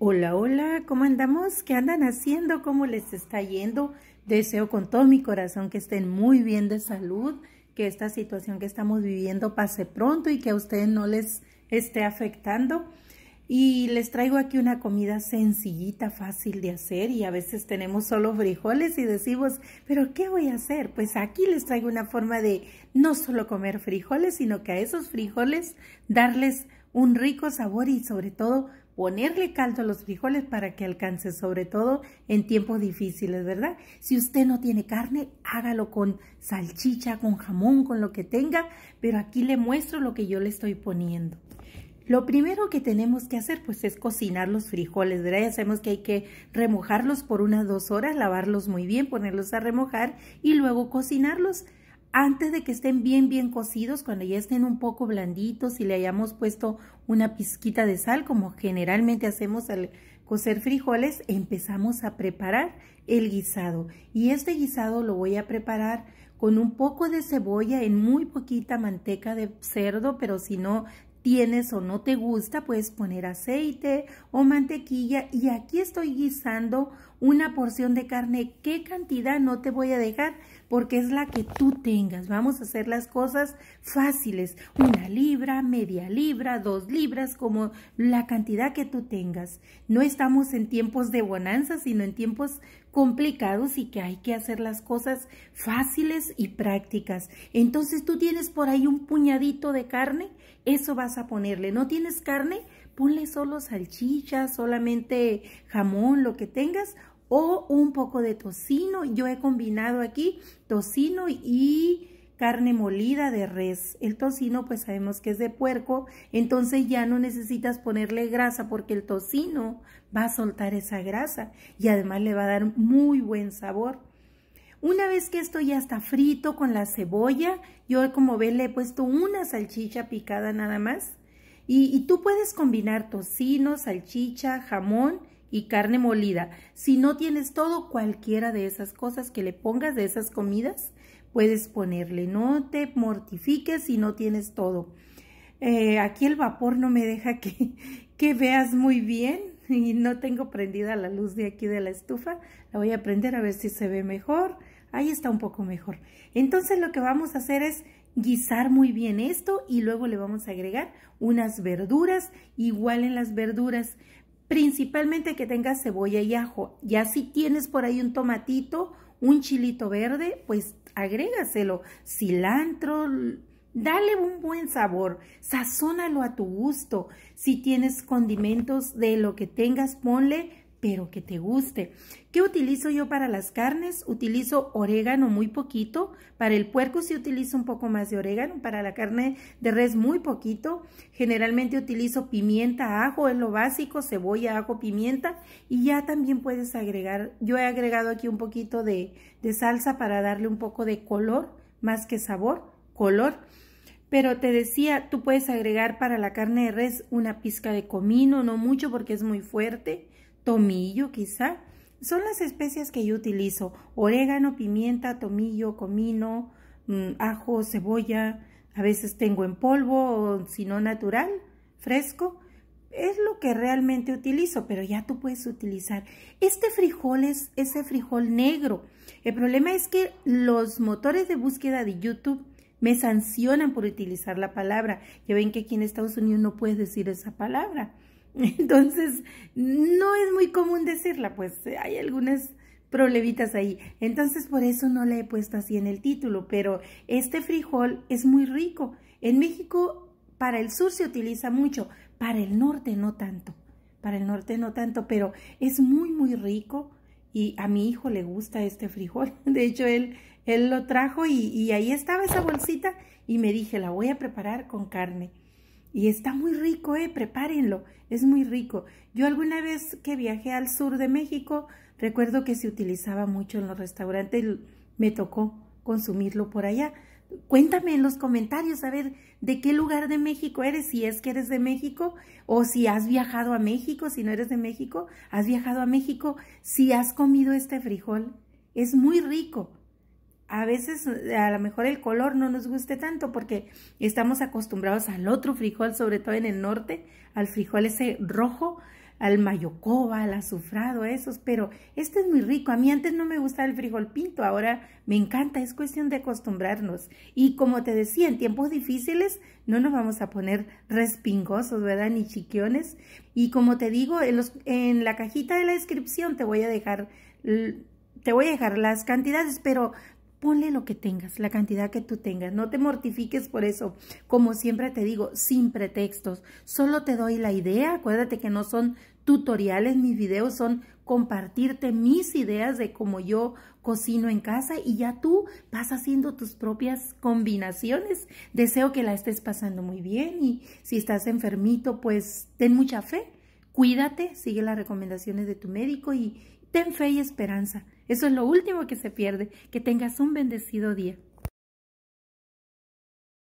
Hola, hola, ¿cómo andamos? ¿Qué andan haciendo? ¿Cómo les está yendo? Deseo con todo mi corazón que estén muy bien de salud, que esta situación que estamos viviendo pase pronto y que a ustedes no les esté afectando. Y les traigo aquí una comida sencillita, fácil de hacer y a veces tenemos solo frijoles y decimos, pero ¿qué voy a hacer? Pues aquí les traigo una forma de no solo comer frijoles, sino que a esos frijoles darles un rico sabor y sobre todo ponerle caldo a los frijoles para que alcance, sobre todo en tiempos difíciles, ¿verdad? Si usted no tiene carne, hágalo con salchicha, con jamón, con lo que tenga, pero aquí le muestro lo que yo le estoy poniendo. Lo primero que tenemos que hacer pues es cocinar los frijoles, ¿verdad? Ya sabemos que hay que remojarlos por unas dos horas, lavarlos muy bien, ponerlos a remojar y luego cocinarlos antes de que estén bien, bien cocidos, cuando ya estén un poco blanditos y le hayamos puesto una pizquita de sal, como generalmente hacemos al cocer frijoles, empezamos a preparar el guisado. Y este guisado lo voy a preparar con un poco de cebolla en muy poquita manteca de cerdo, pero si no tienes o no te gusta, puedes poner aceite o mantequilla. Y aquí estoy guisando una porción de carne. ¿Qué cantidad? No te voy a dejar porque es la que tú tengas. Vamos a hacer las cosas fáciles. Una libra, media libra, dos libras, como la cantidad que tú tengas. No estamos en tiempos de bonanza, sino en tiempos complicados y que hay que hacer las cosas fáciles y prácticas. Entonces tú tienes por ahí un puñadito de carne, eso vas a ponerle. ¿No tienes carne? Ponle solo salchicha, solamente jamón, lo que tengas, o un poco de tocino. Yo he combinado aquí tocino y carne molida de res. El tocino pues sabemos que es de puerco, entonces ya no necesitas ponerle grasa porque el tocino va a soltar esa grasa y además le va a dar muy buen sabor. Una vez que esto ya está frito con la cebolla, yo como ven le he puesto una salchicha picada nada más. y tú puedes combinar tocino, salchicha, jamón y carne molida. Si no tienes todo, cualquiera de esas cosas que le pongas, de esas comidas, puedes ponerle. No te mortifiques si no tienes todo. Eh, aquí el vapor no me deja que, que veas muy bien y no tengo prendida la luz de aquí de la estufa. La voy a prender a ver si se ve mejor. Ahí está un poco mejor. Entonces lo que vamos a hacer es guisar muy bien esto y luego le vamos a agregar unas verduras, igual en las verduras, principalmente que tengas cebolla y ajo. Ya si tienes por ahí un tomatito, un chilito verde, pues agrégaselo, cilantro, dale un buen sabor, sazónalo a tu gusto. Si tienes condimentos de lo que tengas, ponle pero que te guste. ¿Qué utilizo yo para las carnes? Utilizo orégano muy poquito. Para el puerco sí utilizo un poco más de orégano. Para la carne de res muy poquito. Generalmente utilizo pimienta, ajo, es lo básico, cebolla, ajo, pimienta. Y ya también puedes agregar, yo he agregado aquí un poquito de, de salsa para darle un poco de color, más que sabor, color. Pero te decía, tú puedes agregar para la carne de res una pizca de comino, no mucho porque es muy fuerte, tomillo quizá. Son las especias que yo utilizo, orégano, pimienta, tomillo, comino, mm, ajo, cebolla, a veces tengo en polvo o si no natural, fresco. Es lo que realmente utilizo, pero ya tú puedes utilizar. Este frijol es ese frijol negro. El problema es que los motores de búsqueda de YouTube me sancionan por utilizar la palabra. Ya ven que aquí en Estados Unidos no puedes decir esa palabra. Entonces, no es muy común decirla, pues hay algunas problemitas ahí. Entonces, por eso no la he puesto así en el título, pero este frijol es muy rico. En México, para el sur se utiliza mucho, para el norte no tanto. Para el norte no tanto, pero es muy, muy rico y a mi hijo le gusta este frijol. De hecho, él, él lo trajo y, ahí estaba esa bolsita y me dije, la voy a preparar con carne. Y está muy rico, eh, prepárenlo, es muy rico. Yo alguna vez que viajé al sur de México, recuerdo que se utilizaba mucho en los restaurantes, y me tocó consumirlo por allá. Cuéntame en los comentarios a ver de qué lugar de México eres, si es que eres de México o si has viajado a México, si no eres de México, has viajado a México, si has comido este frijol. Es muy rico. A veces a lo mejor el color no nos guste tanto porque estamos acostumbrados al otro frijol, sobre todo en el norte, al frijol ese rojo, al mayocoba, al azufrado, esos, pero este es muy rico. A mí antes no me gustaba el frijol pinto, ahora me encanta, es cuestión de acostumbrarnos. Y como te decía, en tiempos difíciles no nos vamos a poner respingosos, ¿verdad? Ni chiquiones. Y como te digo, en, los, en la cajita de la descripción te voy a dejar te voy a dejar las cantidades, pero Ponle lo que tengas, la cantidad que tú tengas. No te mortifiques por eso. Como siempre te digo, sin pretextos. Solo te doy la idea. Acuérdate que no son tutoriales, mis videos son compartirte mis ideas de cómo yo cocino en casa y ya tú vas haciendo tus propias combinaciones. Deseo que la estés pasando muy bien y si estás enfermito, pues ten mucha fe, cuídate, sigue las recomendaciones de tu médico y ten fe y esperanza. Eso es lo último que se pierde. Que tengas un bendecido día.